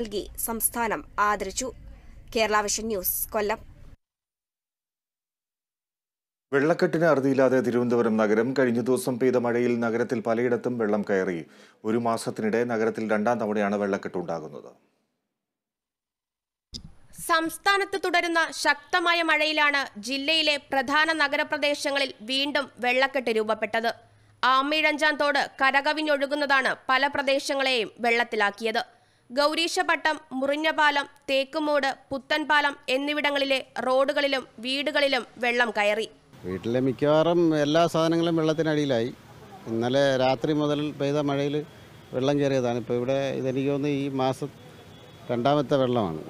നൽകി സംസ്ഥാനം ആദരിച്ചു കേരള വിഷൻ ന്യൂസ് കൊല്ലം വെള്ളക്കെട്ടിന് അറുതിയില്ലാതെ തിരുവനന്തപുരം നഗരം കഴിഞ്ഞ ദിവസം പെയ്ത മഴയിൽ നഗരത്തിൽ പലയിടത്തും വെള്ളം കയറി ഒരു മാസത്തിനിടെ നഗരത്തിൽ രണ്ടാം തവണയാണ് വെള്ളക്കെട്ട് ഉണ്ടാകുന്നത് സംസ്ഥാനത്ത് തുടരുന്ന ശക്തമായ മഴയിലാണ് ജില്ലയിലെ പ്രധാന നഗരപ്രദേശങ്ങളിൽ വീണ്ടും വെള്ളക്കെട്ട് രൂപപ്പെട്ടത് ആമിഴഞ്ചാൻ തോട് കരകവിഞ്ഞൊഴുകുന്നതാണ് പല പ്രദേശങ്ങളെയും വെള്ളത്തിലാക്കിയത് ഗൗരീശപട്ടം മുറിഞ്ഞപാലം തേക്കുമൂട് പുത്തൻപാലം എന്നിവിടങ്ങളിലെ റോഡുകളിലും വീടുകളിലും വെള്ളം കയറി വീട്ടിലെ മിക്കവാറും എല്ലാ സാധനങ്ങളും വെള്ളത്തിനടിയിലായി ഇന്നലെ രാത്രി മുതൽ പെയ്ത മഴയിൽ വെള്ളം കയറിയതാണ് ഇപ്പോൾ ഇവിടെ ഇതെനിക്ക് തോന്നുന്നു ഈ മാസം രണ്ടാമത്തെ വെള്ളമാണ്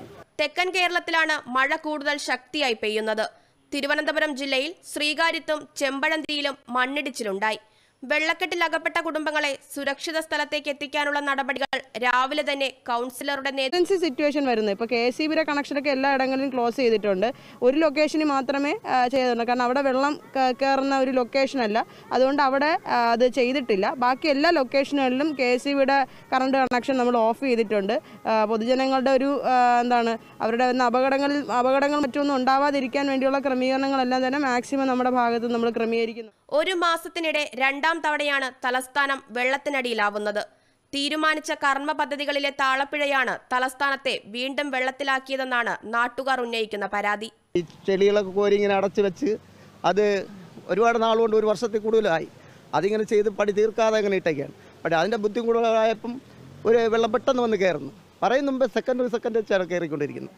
തെക്കൻ കേരളത്തിലാണ് മഴ കൂടുതൽ ശക്തിയായി പെയ്യുന്നത് തിരുവനന്തപുരം ജില്ലയിൽ ശ്രീകാര്യത്തും ചെമ്പഴന്തിയിലും മണ്ണിടിച്ചിലുണ്ടായി വെള്ളക്കെട്ടിലകപ്പെട്ട കുടുംബങ്ങളെ സുരക്ഷിത സ്ഥലത്തേക്ക് എത്തിക്കാനുള്ള നടപടികൾ രാവിലെ തന്നെ കൗൺസിലറുടെ നേതൃത്വ സിറ്റുവേഷൻ വരുന്നത് ഇപ്പോൾ കെ സി ബിയുടെ കണക്ഷനൊക്കെ എല്ലാ ഇടങ്ങളിലും ക്ലോസ് ചെയ്തിട്ടുണ്ട് ഒരു ലൊക്കേഷനിൽ മാത്രമേ ചെയ്തിട്ടുള്ളൂ കാരണം അവിടെ വെള്ളം കയറുന്ന ഒരു ലൊക്കേഷനല്ല അതുകൊണ്ട് അവിടെ അത് ചെയ്തിട്ടില്ല ബാക്കി എല്ലാ ലൊക്കേഷനുകളിലും കെ സി ബിയുടെ കറണ്ട് കണക്ഷൻ നമ്മൾ ഓഫ് ചെയ്തിട്ടുണ്ട് പൊതുജനങ്ങളുടെ ഒരു എന്താണ് അവരുടെ അപകടങ്ങളിൽ അപകടങ്ങൾ മറ്റൊന്നും ഉണ്ടാവാതിരിക്കാൻ വേണ്ടിയുള്ള ക്രമീകരണങ്ങളെല്ലാം തന്നെ മാക്സിമം നമ്മുടെ ഭാഗത്ത് നമ്മൾ ക്രമീകരിക്കുന്നു ഒരു മാസത്തിനിടെ രണ്ടാം തവണയാണ് തലസ്ഥാനം വെള്ളത്തിനടിയിലാവുന്നത് തീരുമാനിച്ച കർമ്മ പദ്ധതികളിലെ താളപ്പിഴയാണ് തലസ്ഥാനത്തെ വീണ്ടും വെള്ളത്തിലാക്കിയതെന്നാണ് നാട്ടുകാർ ഉന്നയിക്കുന്ന പരാതി ഈ ചെളികളൊക്കെ കോരിങ്ങനെ ഇങ്ങനെ അടച്ചു വെച്ച് അത് ഒരുപാട് നാളുകൊണ്ട് ഒരു വർഷത്തിൽ കൂടുതലായി അതിങ്ങനെ ചെയ്ത് പണി തീർക്കാതെ അങ്ങനെ ഇട്ടൊക്കെയാണ് പക്ഷേ അതിൻ്റെ ബുദ്ധി കൂടുതലായപ്പം ഒരു വെള്ളം പെട്ടെന്ന് വന്ന് കയറുന്നു പറയുന്നുമ്പോൾ സെക്കൻഡ് സെക്കൻഡ് സെക്കൻഡ് വെച്ചാണ് കയറിക്കൊണ്ടിരിക്കുന്നത്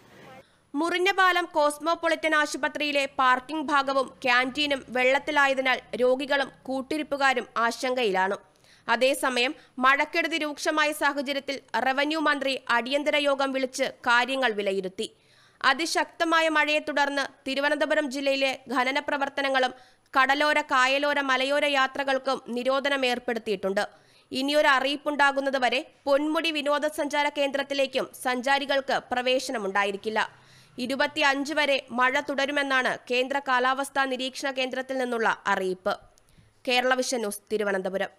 മുറിഞ്ഞപാലം കോസ്മോപൊളിറ്റൻ ആശുപത്രിയിലെ പാർക്കിംഗ് ഭാഗവും ക്യാൻറ്റീനും വെള്ളത്തിലായതിനാൽ രോഗികളും കൂട്ടിരിപ്പുകാരും ആശങ്കയിലാണ് അതേസമയം മഴക്കെടുതി രൂക്ഷമായ സാഹചര്യത്തിൽ റവന്യൂ മന്ത്രി അടിയന്തര യോഗം വിളിച്ച് കാര്യങ്ങൾ വിലയിരുത്തി അതിശക്തമായ മഴയെ തുടർന്ന് തിരുവനന്തപുരം ജില്ലയിലെ ഖനന പ്രവർത്തനങ്ങളും കടലോര കായലോര മലയോര യാത്രകൾക്കും നിരോധനം ഏർപ്പെടുത്തിയിട്ടുണ്ട് ഇനിയൊരു അറിയിപ്പുണ്ടാകുന്നതുവരെ പൊന്മുടി വിനോദസഞ്ചാര കേന്ദ്രത്തിലേക്കും സഞ്ചാരികൾക്ക് പ്രവേശനമുണ്ടായിരിക്കില്ല ഇരുപത്തിയഞ്ച് വരെ മഴ തുടരുമെന്നാണ് കേന്ദ്ര കാലാവസ്ഥാ നിരീക്ഷണ കേന്ദ്രത്തിൽ നിന്നുള്ള അറിയിപ്പ് കേരള വിഷൻ ന്യൂസ് തിരുവനന്തപുരം